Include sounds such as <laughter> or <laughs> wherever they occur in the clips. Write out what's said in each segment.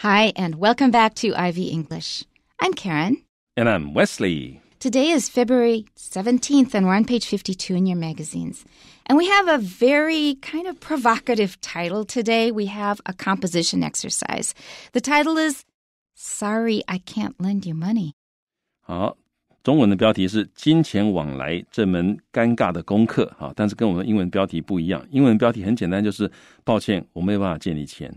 Hi, and welcome back to Ivy English. I'm Karen. And I'm Wesley. Today is February 17th, and we're on page 52 in your magazines. And we have a very kind of provocative title today. We have a composition exercise. The title is Sorry, I Can't Lend You Money. 好，中文的标题是“金钱往来这门尴尬的功课”。哈，但是跟我们英文标题不一样。英文标题很简单，就是“抱歉，我没有办法借你钱”。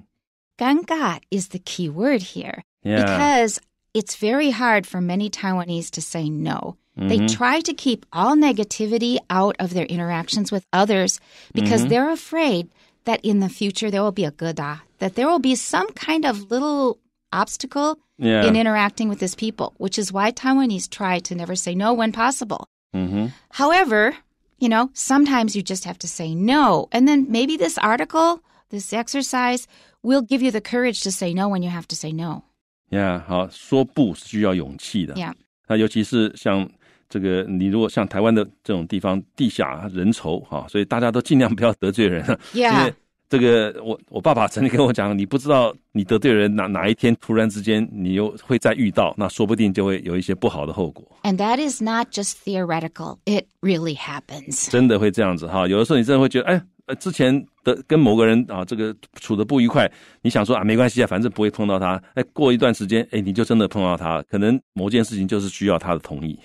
Ganga is the key word here yeah. because it's very hard for many Taiwanese to say no. Mm -hmm. They mm-hmm. try to keep all negativity out of their interactions with others because mm -hmm. they're afraid that in the future there will be a guda, that there will be some kind of little obstacle yeah. in interacting with these people, which is why Taiwanese try to never say no when possible. Mm -hmm. However, you know, sometimes you just have to say no. And then maybe this article, this exercise will give you the courage to say no when you have to say no. Yeah，好，说不是需要勇气的。Yeah，那尤其是像这个，你如果像台湾的这种地方，地下人稠哈，所以大家都尽量不要得罪人。Yeah，这个我我爸爸曾经跟我讲，你不知道你得罪人哪哪一天突然之间你又会再遇到，那说不定就会有一些不好的后果。And that is not just theoretical, it really happens。真的会这样子哈，有的时候你真的会觉得，哎。呃之前的跟某个人啊这个处的不愉快，你想说啊没关系啊，反正不会碰到他。哎，过一段时间，哎，你就真的碰到他了。可能某件事情就是需要他的同意。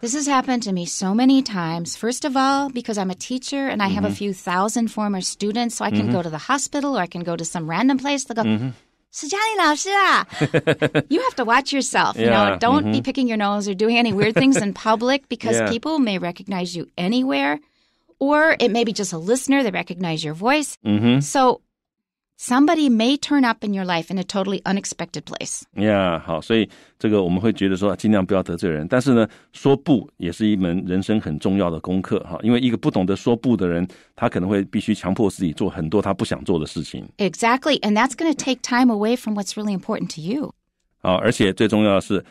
This <laughs> has happened to me so many times. First of all, because I'm a teacher and I have a mm-hmm. few thousand former students, so I can go mm-hmm. to the hospital or I can go to some random place. They'll go. 是家里老师啊，You mm-hmm. <laughs> have to watch yourself. You know, don't be picking your nose or doing any weird things in public because <laughs> people may recognize you anywhere or it may be just a listener that recognize your voice. Mm-hmm. So somebody may turn up in your life in a totally unexpected place. Yeah，好，所以这个我们会觉得说，尽量不要得罪人。但是呢，说不也是一门人生很重要的功课哈。因为一个不懂得说不的人，他可能会必须强迫自己做很多他不想做的事情。Exactly, and that's going to take time away from what's really important to you. 啊，而且最重要的是，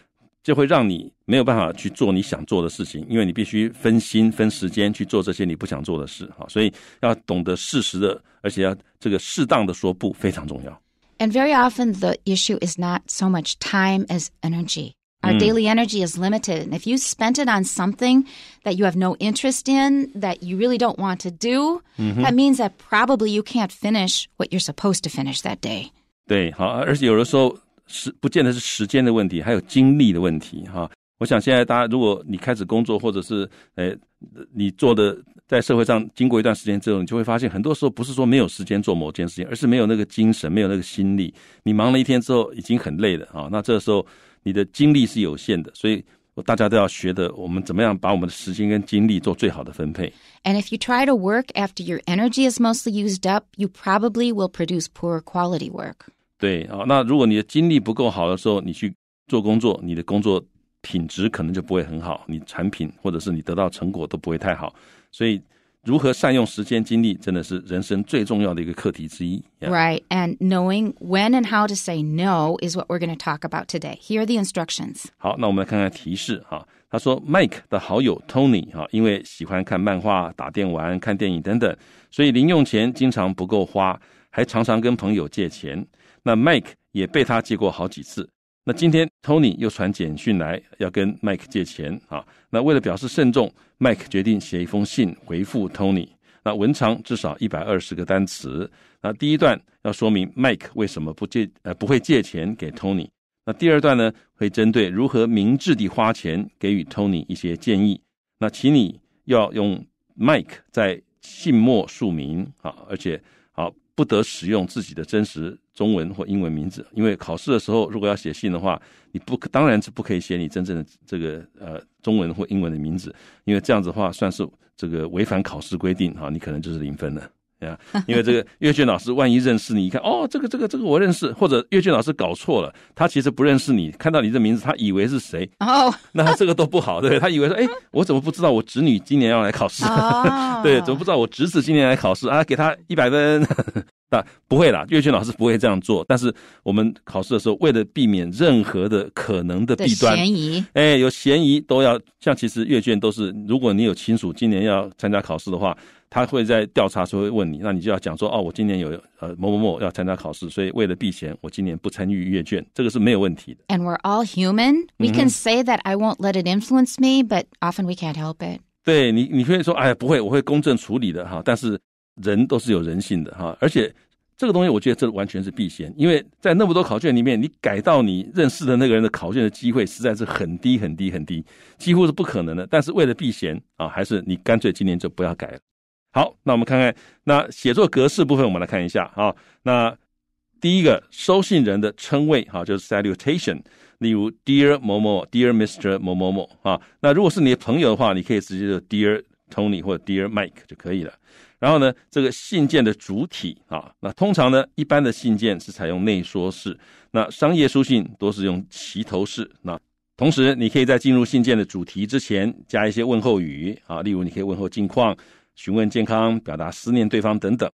就会让你没有办法去做你想做的事情，因为你必须分心、分时间去做这些你不想做的事哈。所以要懂得适时的，而且要这个适当的说不非常重要。And very often the issue is not so much time as energy. Our daily energy is limited, and if you spent it on something that you have no interest in, that you really don't want to do, that means that probably you can't finish what you're supposed to finish that day. 对，好，而且有的时候。时不见得是时间的问题，还有精力的问题，哈。我想现在大家，如果你开始工作，或者是诶，你做的在社会上经过一段时间之后，你就会发现，很多时候不是说没有时间做某件事情，而是没有那个精神，没有那个心力。你忙了一天之后，已经很累了啊。那这时候你的精力是有限的，所以大家都要学的，我们怎么样把我们的时间跟精力做最好的分配。And if you try to work after your energy is mostly used up, you probably will produce poor quality work. 对啊，那如果你的精力不够好的时候，你去做工作，你的工作品质可能就不会很好，你产品或者是你得到成果都不会太好。所以，如何善用时间精力，真的是人生最重要的一个课题之一。Right, and knowing when and how to say no is what we're going to talk about today. Here are the instructions. 好，那我们来看看提示哈。他说，Mike 的好友 Tony 哈，因为喜欢看漫画、打电玩、看电影等等，所以零用钱经常不够花，还常常跟朋友借钱。那 Mike 也被他借过好几次。那今天 Tony 又传简讯来，要跟 Mike 借钱啊。那为了表示慎重，Mike 决定写一封信回复 Tony。那文长至少一百二十个单词。那第一段要说明 Mike 为什么不借呃不会借钱给 Tony。那第二段呢，会针对如何明智地花钱给予 Tony 一些建议。那请你要用 Mike 在信末署名啊，而且啊不得使用自己的真实。中文或英文名字，因为考试的时候，如果要写信的话，你不当然是不可以写你真正的这个呃中文或英文的名字，因为这样子的话算是这个违反考试规定啊，你可能就是零分的啊，<laughs> 因为这个阅卷老师万一认识你，一看哦，这个这个这个我认识，或者阅卷老师搞错了，他其实不认识你，看到你这名字，他以为是谁？哦，那这个都不好，对他以为说，哎，我怎么不知道我侄女今年要来考试？<laughs> 对，怎么不知道我侄子今年来考试啊？给他一百分。不会啦，阅卷老师不会这样做。但是我们考试的时候，为了避免任何的可能的弊端，嫌疑，哎，有嫌疑都要像其实阅卷都是，如果你有亲属今年要参加考试的话，他会在调查时候会问你，那你就要讲说哦，我今年有呃某某某要参加考试，所以为了避嫌，我今年不参与阅卷，这个是没有问题的。And we're all human. We can say that I won't let it influence me, but often we can't help it. 对你，你可以说哎不会，我会公正处理的哈。但是人都是有人性的哈，而且。这个东西，我觉得这完全是避嫌，因为在那么多考卷里面，你改到你认识的那个人的考卷的机会实在是很低很低很低，几乎是不可能的。但是为了避嫌啊，还是你干脆今年就不要改了。好，那我们看看那写作格式部分，我们来看一下啊。那第一个收信人的称谓啊，就是 salutation，例如 Dear 某某，Dear Mr. 某某某啊。那如果是你的朋友的话，你可以直接就 Dear Tony 或者 Dear Mike 就可以了。然后呢，这个信件的主体啊，那通常呢，一般的信件是采用内缩式，那商业书信都是用齐头式。那同时，你可以在进入信件的主题之前，加一些问候语啊，例如你可以问候近况，询问健康，表达思念对方等等。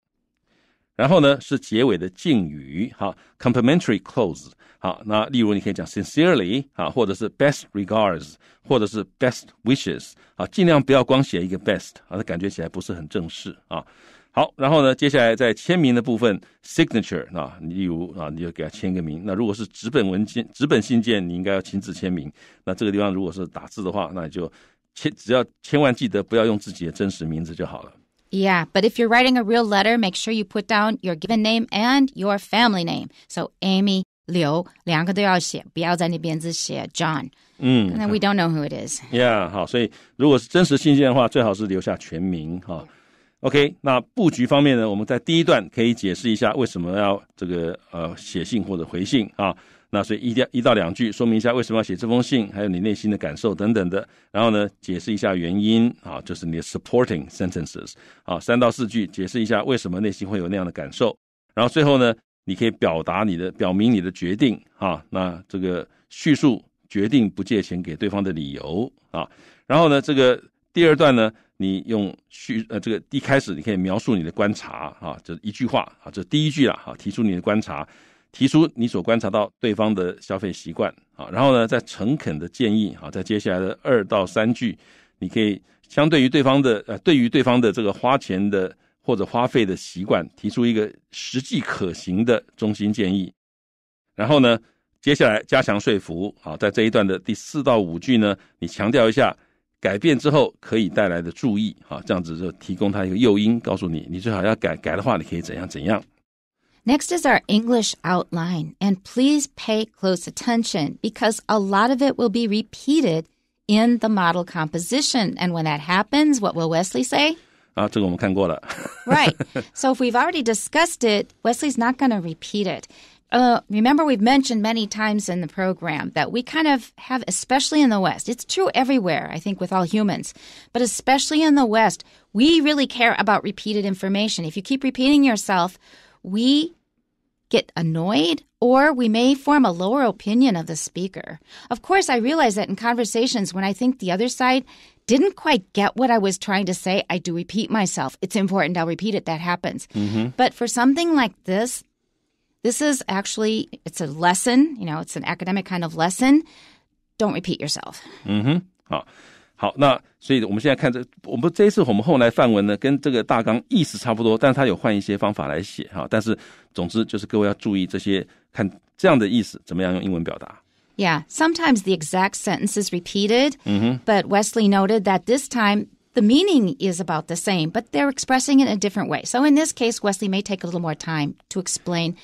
然后呢，是结尾的敬语，哈，complimentary close，好，那例如你可以讲 sincerely，啊，或者是 best regards，或者是 best wishes，啊，尽量不要光写一个 best，啊，它感觉起来不是很正式，啊，好，然后呢，接下来在签名的部分，signature，啊，例如啊，你要给他签个名，那如果是纸本文件、纸本信件，你应该要亲自签名，那这个地方如果是打字的话，那你就千只要千万记得不要用自己的真实名字就好了。Yeah, but if you're writing a real letter, make sure you put down your given name and your family name. So Amy Liu 两个都要写，不要在那边只写 John。嗯，那 we don't know who it is. it is。Yeah，好，所以如果是真实信件的话，最好是留下全名哈。OK，那布局方面呢，我们在第一段可以解释一下为什么要这个呃写信或者回信啊。那所以一要一到两句说明一下为什么要写这封信，还有你内心的感受等等的。然后呢，解释一下原因啊，就是你的 supporting sentences 啊，三到四句解释一下为什么内心会有那样的感受。然后最后呢，你可以表达你的表明你的决定啊。那这个叙述决定不借钱给对方的理由啊。然后呢，这个第二段呢，你用叙呃这个一开始你可以描述你的观察啊，就一句话啊，这第一句啊，好提出你的观察。提出你所观察到对方的消费习惯啊，然后呢，再诚恳的建议啊，在接下来的二到三句，你可以相对于对方的呃，对于对方的这个花钱的或者花费的习惯，提出一个实际可行的中心建议。然后呢，接下来加强说服啊，在这一段的第四到五句呢，你强调一下改变之后可以带来的注意啊，这样子就提供他一个诱因，告诉你你最好要改改的话，你可以怎样怎样。Next is our English outline, and please pay close attention because a lot of it will be repeated in the model composition. And when that happens, what will Wesley say? 啊，这个我们看过了。right. <laughs> So if we've already discussed it, Wesley's not going to repeat it. Uh, remember, we've mentioned many times in the program that we kind of have, especially in the West, it's true everywhere, I think, with all humans, but especially in the West, we really care about repeated information. If you keep repeating yourself, we get annoyed or we may form a lower opinion of the speaker. Of course, I realize that in conversations when I think the other side didn't quite get what I was trying to say, I do repeat myself. It's important I'll repeat it. That happens. Mm-hmm. But for something like this, this is actually it's a lesson. You know, it's an academic kind of lesson. Don't repeat yourself. hmm Oh. 好，那所以我们现在看这，我们这一次我们后来范文呢，跟这个大纲意思差不多，但是他有换一些方法来写哈。但是总之就是各位要注意这些，看这样的意思怎么样用英文表达。Yeah, sometimes the exact sentence is repeated, hmm but Wesley noted that this time the meaning is about the same, but they're expressing it in a different way. So in this case, Wesley may take a little more time to explain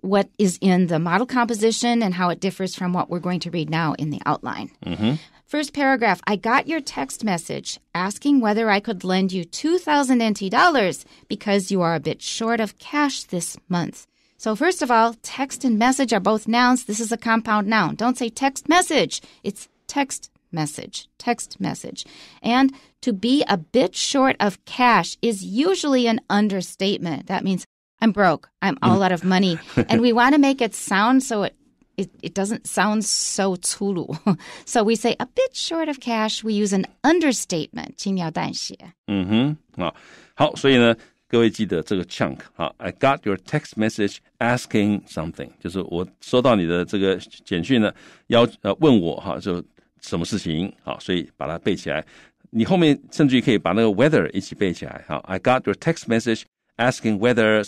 what is in the model composition and how it differs from what we're going to read now in the outline. Mm-hmm. First paragraph I got your text message asking whether I could lend you 2,000 NT dollars because you are a bit short of cash this month. So, first of all, text and message are both nouns. This is a compound noun. Don't say text message, it's text message. Text message. And to be a bit short of cash is usually an understatement. That means I'm broke. I'm all mm. out of money. <laughs> and we want to make it sound so it it, it doesn't sound so tulu. <laughs> so we say a bit short of cash. We use an understatement. 轻描淡写。嗯哼，啊，好，所以呢，各位记得这个 mm-hmm. chunk got your text message asking something，就是我收到你的这个简讯呢，要呃问我哈，就什么事情啊，所以把它背起来。你后面甚至于可以把那个 whether 一起背起来哈。I got your text message asking whether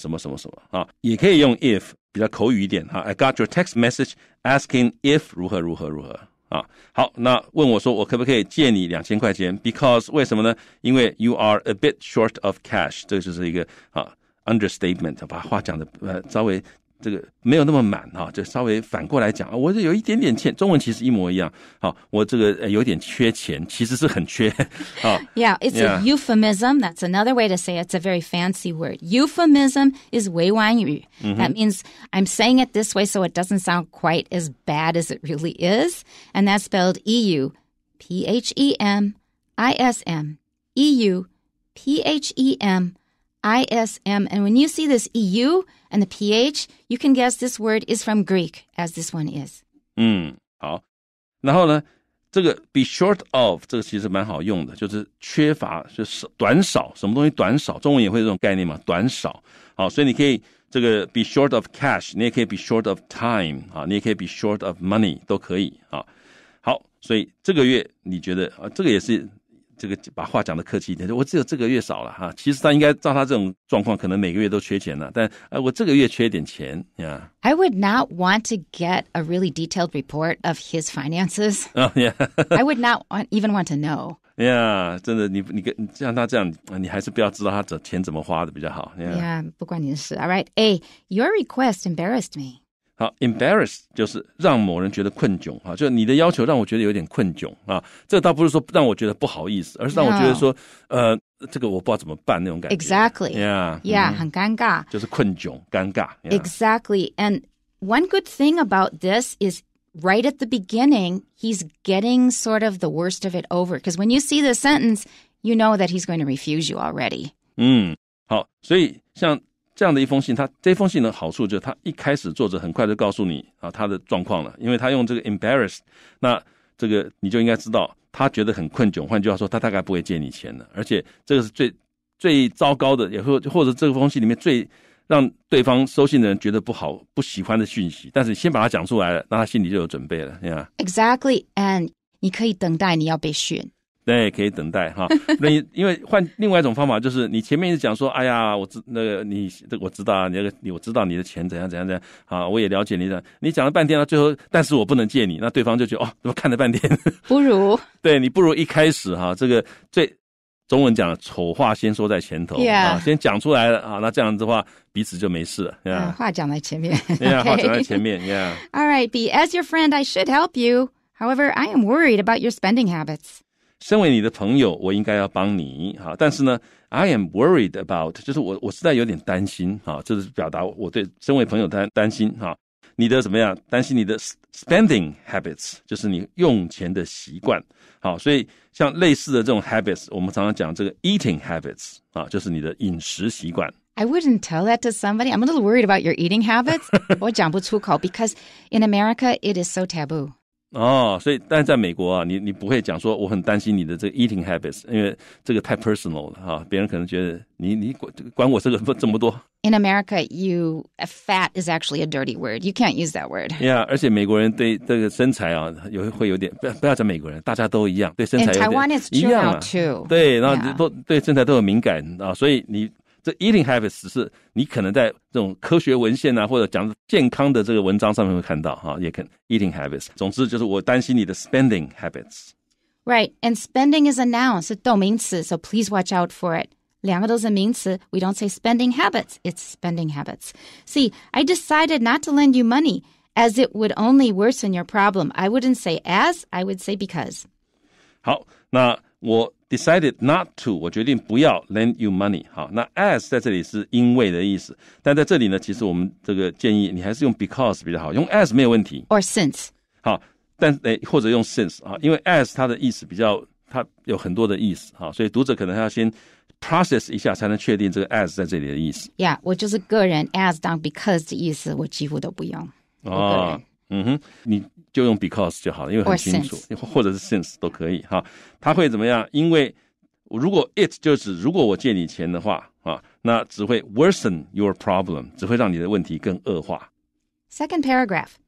比较口语一点哈。I got your text message asking if 如何如何如何啊。好，那问我说我可不可以借你两千块钱？Because 为什么呢？因为 you are a bit short of cash，这就是一个啊 understatement，把话讲的呃稍微这个没有那么满哈、啊，就稍微反过来讲啊，我这有一点点欠，中文其实一模一样。好，我这个有点缺钱，其实是很缺啊。Yeah, <laughs> it's a euphemism. That's another way to say it's a very fancy word. Euphemism is 委婉语 mm-hmm. That means I'm saying it this way so it doesn't sound quite as bad as it really is, and that's spelled E U P H E M I S M E U P H E M ISM. And when you see this EU and the PH, you can guess this word is from Greek, as this one is. 嗯，好。然后呢，这个 be short of 这个其实蛮好用的，就是缺乏，就是短少，什么东西短少，中文也会这种概念嘛，短少。好，所以你可以这个 be short of cash，你也可以 be short of time，啊，你也可以 be short of money，都可以啊。好，所以这个月你觉得啊，这个也是。这个把话讲的客气一点，我只有这个月少了哈、啊。其实他应该照他这种状况，可能每个月都缺钱了，但哎、呃，我这个月缺点钱呀。Yeah. I would not want to get a really detailed report of his finances. <laughs> Oh yeah. <laughs> I would not want, even want to know. 呀、yeah,，真的，你你跟像他这样，你还是不要知道他怎钱怎么花的比较好。呀、yeah. yeah,，不关你的事。All right, A, your request embarrassed me. 好，embarrass And one good thing about this is right at the beginning he's getting sort of the worst of it over because when you see the sentence, you know that he's going to refuse you already. 嗯，好，所以像这样的一封信，他这封信的好处就是他一开始作者很快就告诉你啊他的状况了，因为他用这个 embarrass，那这个你就应该知道他觉得很困窘。换句话说，他大概不会借你钱了，而且这个是最最糟糕的，也或或者这封信里面最让对方收信的人觉得不好不喜欢的讯息。但是你先把它讲出来了，那他心里就有准备了，Exactly，and 你可以等待你要被训。对，可以等待哈。<laughs> 那因为换另外一种方法，就是你前面一直讲说，哎呀，我知那个你这我知道啊，你那个我知道你的钱怎样怎样怎样啊，我也了解你的。你讲了半天了，最后但是我不能借你，那对方就觉得哦，怎么看了半天，不如 <laughs> 对你不如一开始哈，这个最中文讲的丑话先说在前头啊，先讲出来了啊，那这样子的话彼此就没事，对吧？话讲在前面，对呀，话讲在前面，Yeah. <laughs> All right, be as your friend. I should help you. However, I am worried about your spending habits. 身为你的朋友，我应该要帮你哈。但是呢，I am worried about，就是我我实在有点担心哈，就是表达我对身为朋友担担心哈。你的怎么样？担心你的 spending habits，就是你用钱的习惯。好，所以像类似的这种 habits，我们常常讲这个 eating habits 啊，就是你的饮食习惯。I wouldn't tell that to somebody. I'm a little worried about your eating habits. <laughs> 我讲不出口 because in America it is so taboo. 哦，所以但是在美国啊，你你不会讲说我很担心你的这个 eating habits，因为这个太 personal 了哈，别人可能觉得你你管管我这个这么多。In America, you a "fat" is actually a dirty word. You can't use that word. Yeah，而且美国人对这个身材啊，有会有点不要不要讲美国人，大家都一样，对身材有点一样嘛。对，然后都对身材都很敏感啊，所以你。这 eating habits 只是你可能在这种科学文献啊，或者讲健康的这个文章上面会看到哈，也可能 eating habits。总之就是我担心你的 spending habits。Right, and spending is a noun, 是动名词，so please watch out for it. 两个都是名词, we don't say spending habits, it's spending habits. See, I decided not to lend you money as it would only worsen your problem. I wouldn't say as, I would say because. 好，那我 decided not to，我决定不要 lend you money。好，那 as 在这里是因为的意思，但在这里呢，其实我们这个建议你还是用 because 比较好，用 as 没有问题。Or since。好，但诶、哎、或者用 since 啊，因为 as 它的意思比较，它有很多的意思啊，所以读者可能要先 process 一下，才能确定这个 as 在这里的意思。Yeah，我就是个人 as 当 because 的意思，我几乎都不用。哦。嗯哼，你就用 because 就好了，因为很清楚，或者是 since 都可以哈。它会怎么样？因为如果 it 就是如果我借你钱的话啊，那只会 worsen your problem，只会让你的问题更恶化。Second paragraph.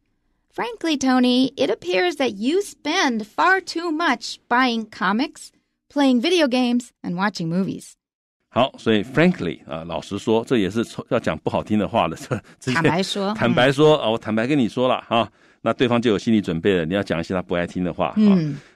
Frankly, Tony, it appears that you spend far too much buying comics, playing video games, and watching movies. 好，所以 frankly 啊，老实说，这也是要讲不好听的话了。这直接 <laughs> 坦白说，<laughs> 坦白说啊，我坦白跟你说了啊，那对方就有心理准备了。你要讲一些他不爱听的话啊。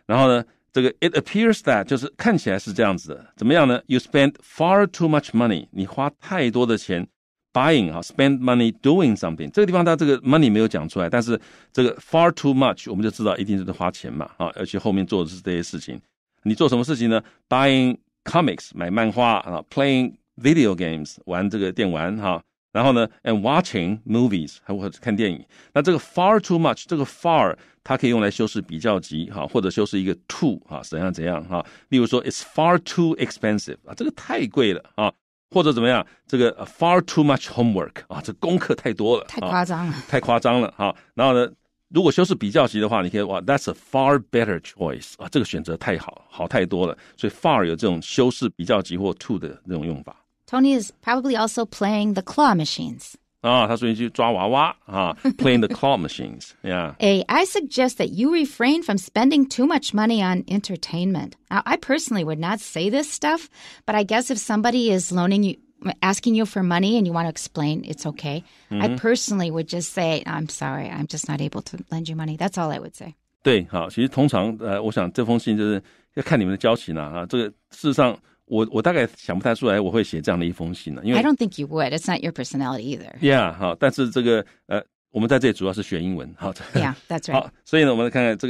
然后呢，这个 it appears that 就是看起来是这样子的。怎么样呢？You spend far too much money，你花太多的钱 buying 啊，spend money doing something。这个地方它这个 money 没有讲出来，但是这个 far too much 我们就知道一定是在花钱嘛啊，而且后面做的是这些事情。你做什么事情呢？Buying。comics 买漫画啊，playing video games 玩这个电玩哈、啊，然后呢，and watching movies 还或者看电影。那这个 far too much 这个 far 它可以用来修饰比较级哈、啊，或者修饰一个 too 啊怎样怎样哈、啊。例如说，it's far too expensive 啊，这个太贵了啊。或者怎么样？这个 far too much homework 啊，这功课太多了，太夸张了，太夸张了哈。然后呢？如果修饰比较级的话，你可以哇，That's a far better choice 啊，这个选择太好，好太多了。所以 far 有这种修饰比较级或 to 的这种用法。Tony is probably also playing the claw machines. 啊，他最近去抓娃娃啊，playing <laughs> the claw machines. Yeah. A, I suggest that you refrain from spending too much money on entertainment. Now, I personally would not say this stuff, but I guess if somebody is loaning you asking you for money and you want to explain, it's okay. Mm-hmm. I personally would just say, I'm sorry, I'm just not able to lend you money. That's all I would say. 对，好，其实通常呃，我想这封信就是要看你们的交情了啊。这个事实上，我我大概想不太出来我会写这样的一封信呢，因为 I don't think you would. It's not your personality either. Yeah，好，但是这个呃，我们在这里主要是学英文，好，Yeah，that's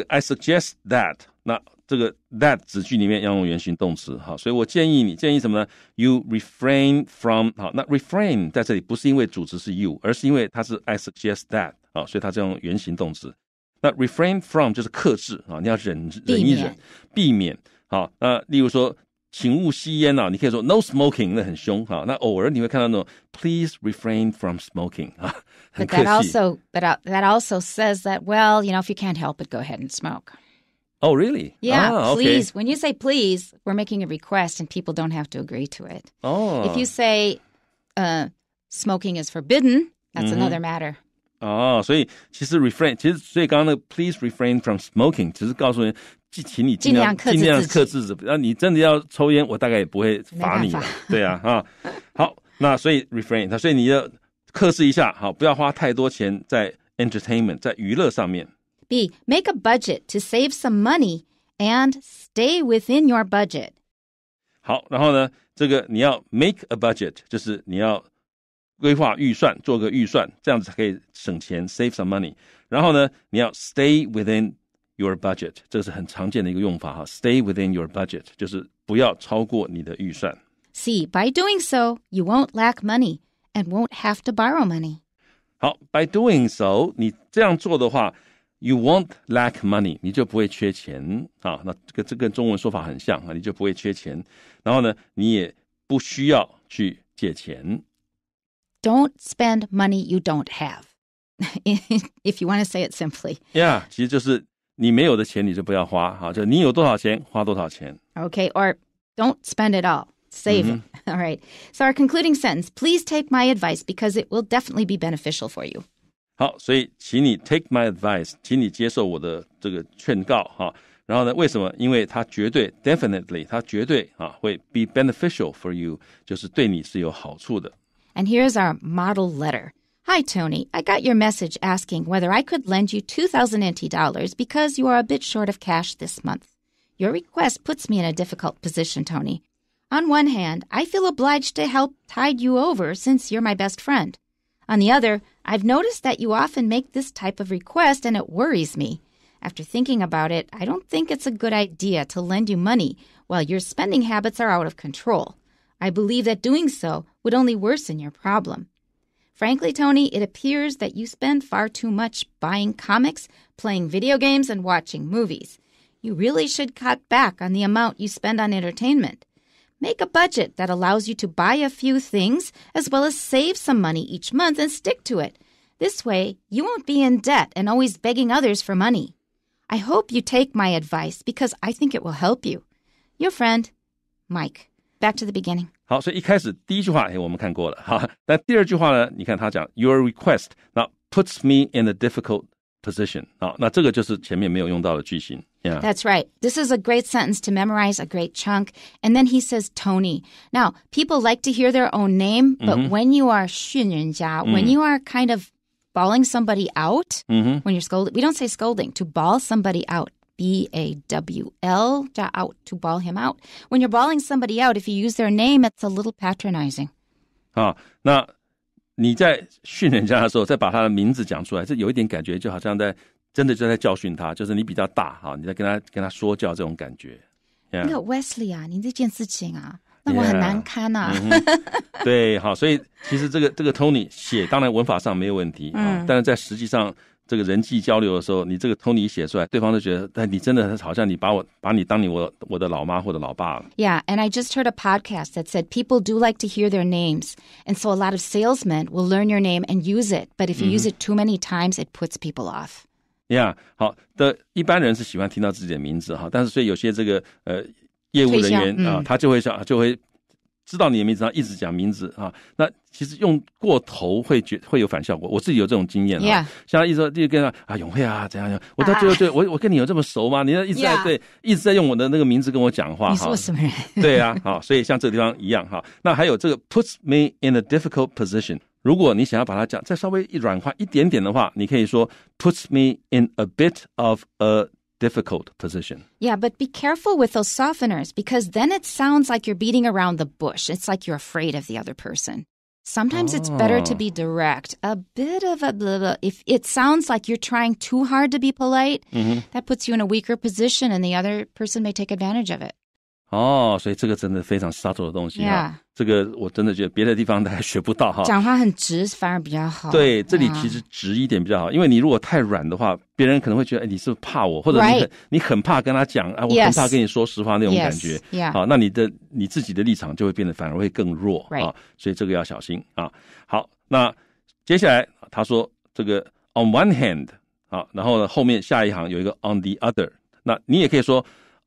I suggest that 那这个 that 子句里面要用原形动词，好，所以我建议你建议什么呢？You refrain from 好，那 refrain 在这里不是因为主词是 you，而是因为它是 I suggest that 啊，所以它是用原形动词。那 refrain from 就是克制啊，你要忍忍一忍，避免好。那例如说，请勿吸烟啊，你可以说 no smoking，那很凶哈。那偶尔你会看到那种 please refrain from smoking 啊，很 But that also, but uh, that also says that well, you know, if you can't help it, go ahead and smoke. Oh, really? Yeah, ah, okay. please. When you say please, we're making a request and people don't have to agree to it. Oh. If ah. you say uh, smoking is forbidden, that's mm-hmm. another matter. 哦，所以其实 ah, refrain，其实所以刚刚那个 please refrain from smoking，只是告诉人，请你尽量尽量克制自己。那你真的要抽烟，我大概也不会罚你的，对啊，啊，好，那所以 <laughs> refrain，那所以你要克制一下，好，不要花太多钱在 entertainment，在娱乐上面。B. Make a budget to save some money and stay within your budget. 好，然后呢，这个你要 make a budget，就是你要规划预算，做个预算，这样子才可以省钱，save some money。然后呢，你要 stay within your budget，这是很常见的一个用法哈。Stay within your budget 就是不要超过你的预算。See, by doing so, you won't lack money and won't have to borrow money. 好，by doing so，你这样做的话，you won't lack money，你就不会缺钱啊。那这个这跟中文说法很像啊，你就不会缺钱。然后呢，你也不需要去借钱。Don't spend money you don't have. <laughs> If you want to say it simply. <laughs> Yeah，其实就是你没有的钱你就不要花啊，就你有多少钱花多少钱。Okay, or don't spend it all. Save mm -hmm. it. Mm-hmm. <laughs> All right. So our concluding sentence: Please take my advice because it will definitely be beneficial for you. 好，所以请你 take my advice，请你接受我的这个劝告哈。然后呢，为什么？因为它绝对 definitely，它绝对啊会 be beneficial for you，就是对你是有好处的。And here's our model letter. Hi, Tony. I got your message asking whether I could lend you 2,000 NT dollars because you are a bit short of cash this month. Your request puts me in a difficult position, Tony. On one hand, I feel obliged to help tide you over since you're my best friend. On the other, I've noticed that you often make this type of request and it worries me. After thinking about it, I don't think it's a good idea to lend you money while your spending habits are out of control. I believe that doing so would only worsen your problem. Frankly, Tony, it appears that you spend far too much buying comics, playing video games, and watching movies. You really should cut back on the amount you spend on entertainment. Make a budget that allows you to buy a few things as well as save some money each month and stick to it. This way, you won't be in debt and always begging others for money. I hope you take my advice because I think it will help you. Your friend, Mike. Back to the beginning. <laughs> “Your request” 那 puts me in a difficult position 啊，那这个就是前面没有用到的句型 yeah. That's right. This is a great sentence to memorize, a great chunk. And then he says Tony. Now, people like to hear their own name, but mm-hmm. when you are 训人家, mm-hmm. when you are kind of bawling somebody out, mm-hmm. when you're scolding, we don't say scolding, to bawl somebody out. B A W L, out, to bawl him out. When you're bawling somebody out, if you use their name, it's a little patronizing. 好，那你在训人家的时候，再把他的名字讲出来，这有一点感觉就好像在真的就在教训他，就是你比较大哈，你在跟他跟他说教这种感觉。那个 Wesley 啊，您这件事情啊，那我很难堪呐。对，好，所以其实这个这个 Tony 写，当然文法上没有问题嗯，但是在实际上这个人际交流的时候，你这个 Tony 写出来，对方都觉得，但你真的是好像你把我把你当你我我的老妈或者老爸了。Yeah, and I just heard a podcast that said people do like to hear their names, and so a lot of salesmen will learn your name and use it. But if you use it too many times, it puts people off. 呀，好的，一般人是喜欢听到自己的名字哈，但是所以有些这个呃业务人员啊，他就会想就会知道你的名字，然后一直讲名字啊。那其实用过头会觉会有反效果，我自己有这种经验啊。像一直就跟他啊永辉啊怎样样，我到最后就我我跟你有这么熟吗？你要一直在对一直在用我的那个名字跟我讲话哈？你说什么人？对啊，好，所以像这个地方一样哈。那还有这个 puts me in a difficult position。如果你想要把它讲再稍微软化一点点的话，你可以说 puts me in a bit of a difficult position. Yeah, but be careful with those softeners because then it sounds like you're beating around the bush. It's like you're afraid of the other person. Sometimes oh. it's better to ah. be direct. A bit of a blah, blah. If it sounds like you're trying too hard to be polite, mm-hmm. that puts you in a weaker position and the other person may take advantage of it. Oh, ah, so 哦，所以这个真的非常 subtle Yeah. 这个我真的觉得别的地方的还学不到哈。讲话很直反而比较好。对，这里其实直一点比较好，因为你如果太软的话，别人可能会觉得哎，你是怕我，或者你很你很怕跟他讲啊，我很怕跟你说实话那种感觉。好，那你的你自己的立场就会变得反而会更弱啊，所以这个要小心啊。好，那接下来他说这个 on one hand 好，然后呢后面下一行有一个 on the other，那你也可以说。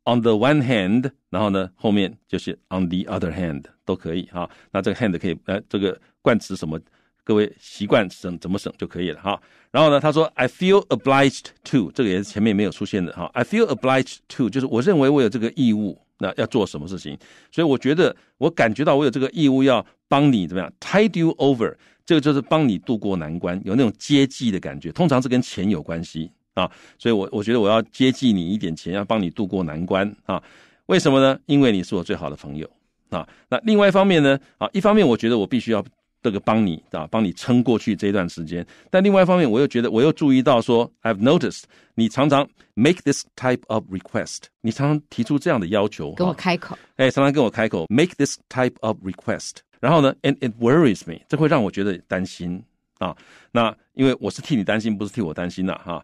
On the one hand，然后呢，后面就是 on the other hand 都可以哈。那这个 hand 可以，呃这个冠词什么，各位习惯省怎么省就可以了哈。然后呢，他说 I feel obliged to，这个也是前面没有出现的哈。I feel obliged to 就是我认为我有这个义务，那要做什么事情？所以我觉得我感觉到我有这个义务要帮你怎么样？Tie you over，这个就是帮你渡过难关，有那种接济的感觉，通常是跟钱有关系。啊，所以，我我觉得我要接济你一点钱，要帮你渡过难关啊。为什么呢？因为你是我最好的朋友啊。那另外一方面呢，啊，一方面我觉得我必须要这个帮你啊，帮你撑过去这一段时间。但另外一方面，我又觉得我又注意到说，I've noticed 你常常 make this type of request，你常常提出这样的要求，跟我开口。哎，常常跟我开口 make this type of request，然后呢，and it worries me，这会让我觉得担心啊。那因为我是替你担心，不是替我担心的哈。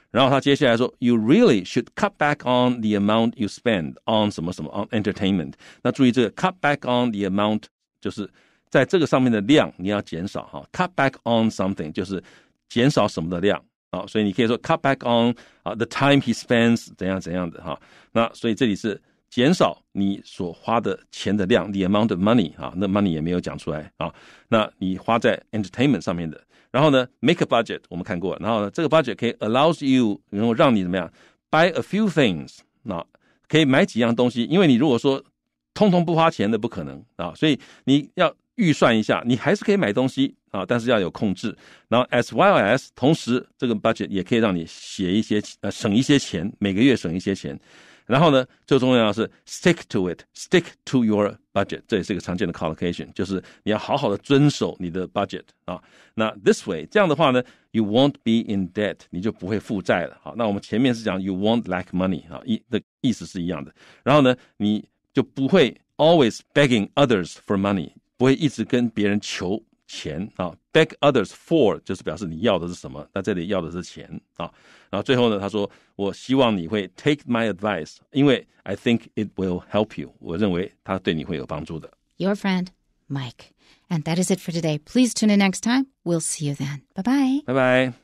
然后他接下来说，You really should cut back on the amount you spend on 什么什么 on entertainment。那注意这个 cut back on the amount 就是在这个上面的量你要减少哈，cut back on something 就是减少什么的量。好，所以你可以说 cut back on 啊 the time he spends 怎样怎样的哈。那所以这里是减少你所花的钱的量，the amount of money 啊，那 money 也没有讲出来啊。那你花在 entertainment 上面的。然后呢，make a budget，我们看过。然后呢，这个 budget 可以 allows you，然后让你怎么样，buy a few things，那可以买几样东西。因为你如果说通通不花钱的不可能啊，所以你要预算一下，你还是可以买东西啊，但是要有控制。然后 as well as，同时这个 budget 也可以让你写一些呃省一些钱，每个月省一些钱。然后呢，最重要是 stick to it，stick to your。budget，这也是一个常见的 collocation，就是你要好好的遵守你的 budget 啊。那 this way，这样的话呢，you won't be in debt，你就不会负债了。好，那我们前面是讲 you won't lack money 啊，意的意思是一样的。然后呢，你就不会 always begging others for money，不会一直跟别人求钱啊，beg others for 就是表示你要的是什么，那这里要的是钱啊。然后最后呢，他说：“我希望你会 take my advice，因为 I think it will help you。我认为他对你会有帮助的。Your friend Mike, and that is it for today. Please tune in next time. We'll see you then. Bye bye. Bye bye.